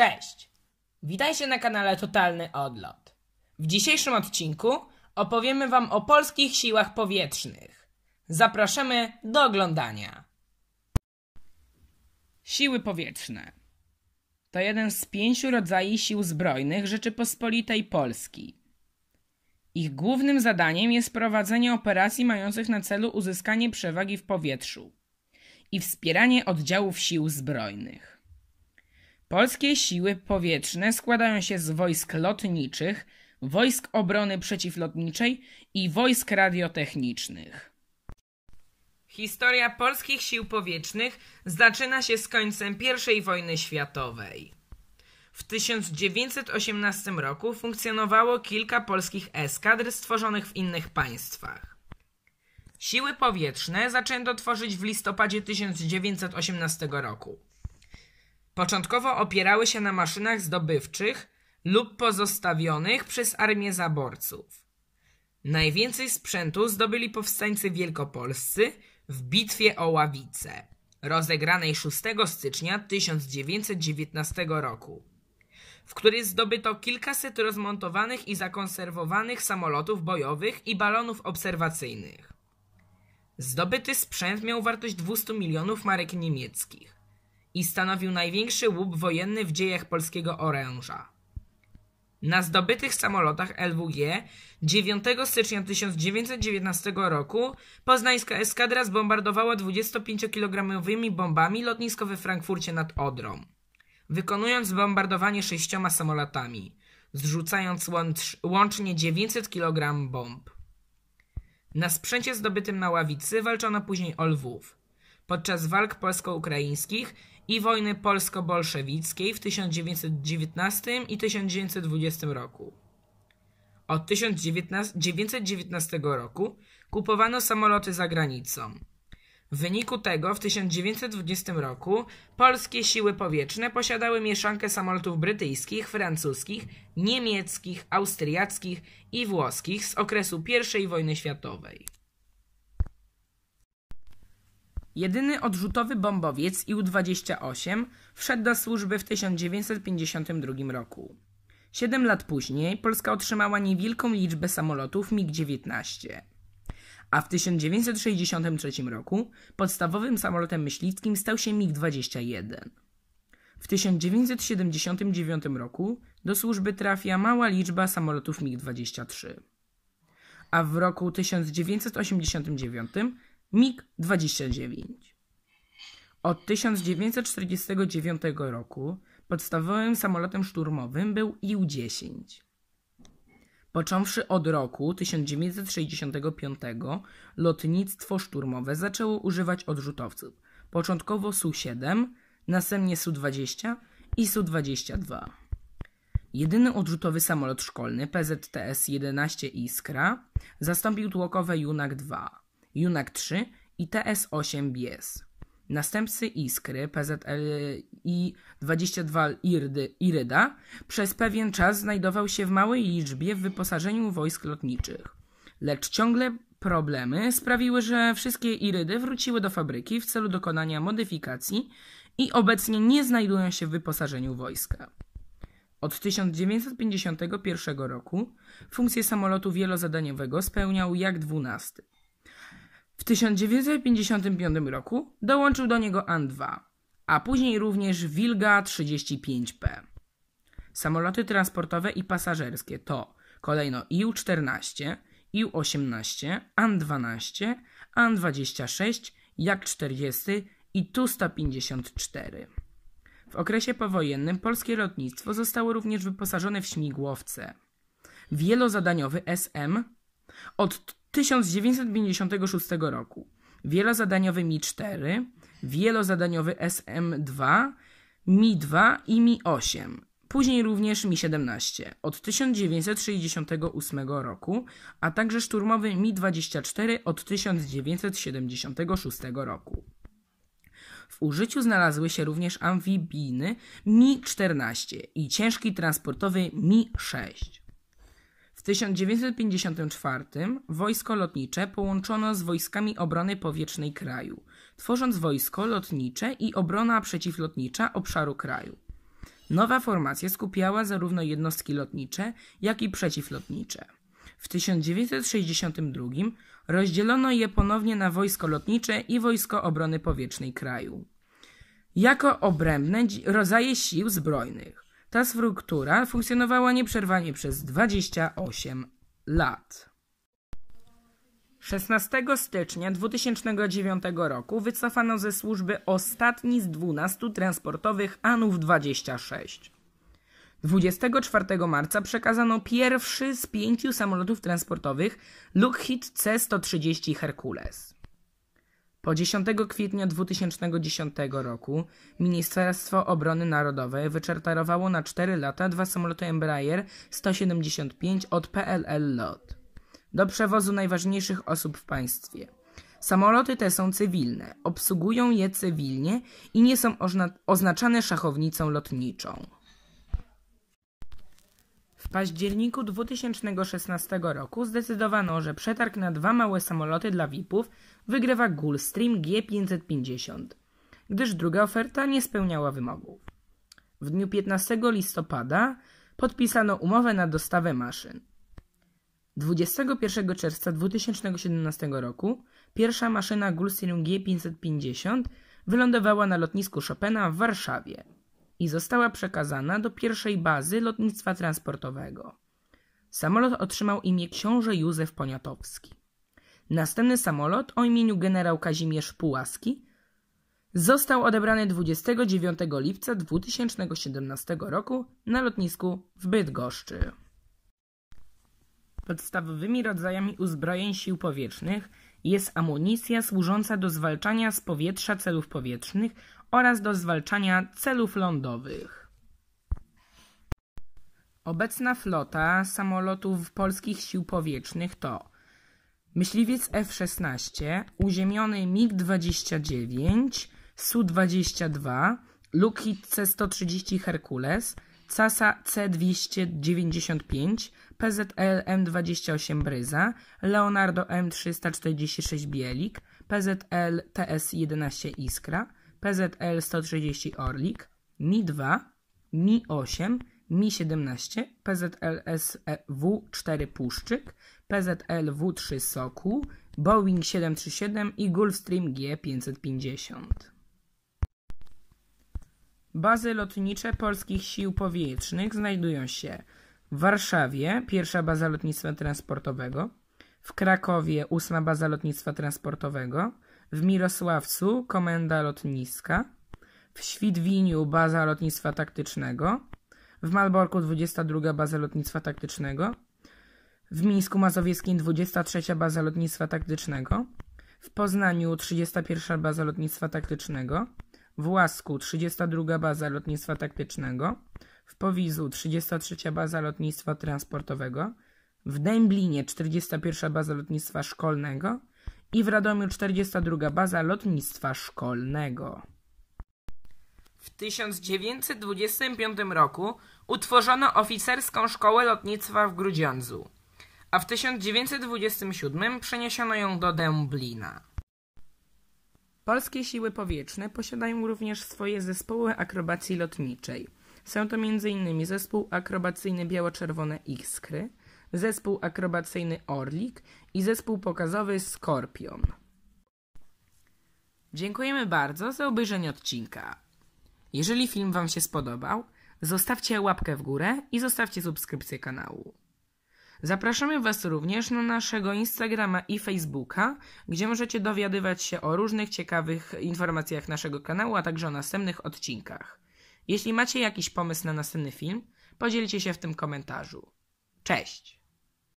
Cześć! Witajcie na kanale Totalny Odlot. W dzisiejszym odcinku opowiemy Wam o polskich siłach powietrznych. Zapraszamy do oglądania. Siły powietrzne to jeden z pięciu rodzajów sił zbrojnych Rzeczypospolitej Polski. Ich głównym zadaniem jest prowadzenie operacji mających na celu uzyskanie przewagi w powietrzu i wspieranie oddziałów sił zbrojnych. Polskie siły powietrzne składają się z wojsk lotniczych, wojsk obrony przeciwlotniczej i wojsk radiotechnicznych. Historia polskich sił powietrznych zaczyna się z końcem I wojny światowej. W 1918 roku funkcjonowało kilka polskich eskadr stworzonych w innych państwach. Siły powietrzne zaczęto tworzyć w listopadzie 1918 roku. Początkowo opierały się na maszynach zdobywczych lub pozostawionych przez armię zaborców. Najwięcej sprzętu zdobyli powstańcy wielkopolscy w bitwie o Ławice, rozegranej 6 stycznia 1919 roku, w której zdobyto kilkaset rozmontowanych i zakonserwowanych samolotów bojowych i balonów obserwacyjnych. Zdobyty sprzęt miał wartość 200 milionów marek niemieckich i stanowił największy łup wojenny w dziejach polskiego oręża. Na zdobytych samolotach LWG 9 stycznia 1919 roku poznańska eskadra zbombardowała 25-kilogramowymi bombami lotnisko we Frankfurcie nad Odrą, wykonując bombardowanie sześcioma samolotami, zrzucając łącz, łącznie 900 kg bomb. Na sprzęcie zdobytym na ławicy walczono później o Lwów. Podczas walk polsko-ukraińskich i wojny polsko-bolszewickiej w 1919 i 1920 roku. Od 1919 roku kupowano samoloty za granicą. W wyniku tego w 1920 roku polskie siły powietrzne posiadały mieszankę samolotów brytyjskich, francuskich, niemieckich, austriackich i włoskich z okresu I wojny światowej. Jedyny odrzutowy bombowiec IU-28 wszedł do służby w 1952 roku. Siedem lat później Polska otrzymała niewielką liczbę samolotów MiG-19. A w 1963 roku podstawowym samolotem myśliwskim stał się MiG-21. W 1979 roku do służby trafia mała liczba samolotów MiG-23. A w roku 1989 MiG-29. Od 1949 roku podstawowym samolotem szturmowym był Ił-10. Począwszy od roku 1965 lotnictwo szturmowe zaczęło używać odrzutowców, początkowo Su-7, następnie Su-20 i Su-22. Jedyny odrzutowy samolot szkolny PZTS-11 Iskra zastąpił tłokowe Junak-2. Junak 3 i TS8BS. Następcy Iskry, PZL i 22 Irdy, Iryda przez pewien czas znajdował się w małej liczbie w wyposażeniu wojsk lotniczych. Lecz ciągle problemy sprawiły, że wszystkie Irydy wróciły do fabryki w celu dokonania modyfikacji i obecnie nie znajdują się w wyposażeniu wojska. Od 1951 roku funkcję samolotu wielozadaniowego spełniał Jak-12. W 1955 roku dołączył do niego An-2, a później również Wilga 35P. Samoloty transportowe i pasażerskie to kolejno iu 14 iu 18 An-12, An-26, Jak-40 i Tu-154. W okresie powojennym polskie lotnictwo zostało również wyposażone w śmigłowce. Wielozadaniowy SM od 1956 roku. Wielozadaniowy Mi-4, wielozadaniowy SM-2, Mi-2 i Mi-8. Później również Mi-17 od 1968 roku, a także szturmowy Mi-24 od 1976 roku. W użyciu znalazły się również amfibijny Mi-14 i ciężki transportowy Mi-6. W 1954 wojsko lotnicze połączono z wojskami obrony powietrznej kraju, tworząc wojsko lotnicze i obrona przeciwlotnicza obszaru kraju. Nowa formacja skupiała zarówno jednostki lotnicze, jak i przeciwlotnicze. W 1962 rozdzielono je ponownie na wojsko lotnicze i wojsko obrony powietrznej kraju. Jako obrębne rodzaje sił zbrojnych. Ta struktura funkcjonowała nieprzerwanie przez 28 lat. 16 stycznia 2009 roku wycofano ze służby ostatni z 12 transportowych Anów 26. 24 marca przekazano pierwszy z pięciu samolotów transportowych Lockheed C-130 Hercules. Po 10 kwietnia 2010 roku Ministerstwo Obrony Narodowej wyczertarowało na 4 lata dwa samoloty Embraer 175 od PLL LOT do przewozu najważniejszych osób w państwie. Samoloty te są cywilne, obsługują je cywilnie i nie są oznaczane szachownicą lotniczą październiku 2016 roku zdecydowano, że przetarg na dwa małe samoloty dla VIP-ów wygrywa Gulfstream G550, gdyż druga oferta nie spełniała wymogów. W dniu 15 listopada podpisano umowę na dostawę maszyn. 21 czerwca 2017 roku pierwsza maszyna Gulfstream G550 wylądowała na lotnisku Chopina w Warszawie i została przekazana do pierwszej bazy lotnictwa transportowego. Samolot otrzymał imię książę Józef Poniatowski. Następny samolot o imieniu generał Kazimierz Pułaski został odebrany 29 lipca 2017 roku na lotnisku w Bydgoszczy. Podstawowymi rodzajami uzbrojeń sił powietrznych jest amunicja służąca do zwalczania z powietrza celów powietrznych oraz do zwalczania celów lądowych. Obecna flota samolotów polskich sił powietrznych to myśliwiec F-16, uziemiony MiG-29, Su-22, Lockheed C-130 Herkules – Casa C295, PZL M28 Bryza, Leonardo M346 Bielik, PZL TS11 Iskra, PZL 130 Orlik, Mi 2, Mi 8, Mi 17, PZL SW 4 Puszczyk, PZL W3 Soku, Boeing 737 i Gulfstream G550. Bazy lotnicze Polskich Sił Powietrznych znajdują się w Warszawie, pierwsza baza lotnictwa transportowego, w Krakowie ósma baza lotnictwa transportowego, w Mirosławcu komenda lotniska, w Świdwiniu baza lotnictwa taktycznego, w Malborku 22 baza lotnictwa taktycznego, w Mińsku Mazowieckim 23 baza lotnictwa taktycznego, w Poznaniu 31 baza lotnictwa taktycznego, w Łasku 32 Baza Lotnictwa Taktycznego, w Powizu 33 Baza Lotnictwa Transportowego, w Dęblinie 41 Baza Lotnictwa Szkolnego i w Radomiu 42 Baza Lotnictwa Szkolnego. W 1925 roku utworzono Oficerską Szkołę Lotnictwa w Grudziądzu, a w 1927 przeniesiono ją do Dęblina. Polskie Siły Powietrzne posiadają również swoje zespoły akrobacji lotniczej. Są to m.in. zespół akrobacyjny Biało-Czerwone Iskry, zespół akrobacyjny Orlik i zespół pokazowy Skorpion. Dziękujemy bardzo za obejrzenie odcinka. Jeżeli film Wam się spodobał, zostawcie łapkę w górę i zostawcie subskrypcję kanału. Zapraszamy Was również na naszego Instagrama i Facebooka, gdzie możecie dowiadywać się o różnych ciekawych informacjach naszego kanału, a także o następnych odcinkach. Jeśli macie jakiś pomysł na następny film, podzielcie się w tym komentarzu. Cześć!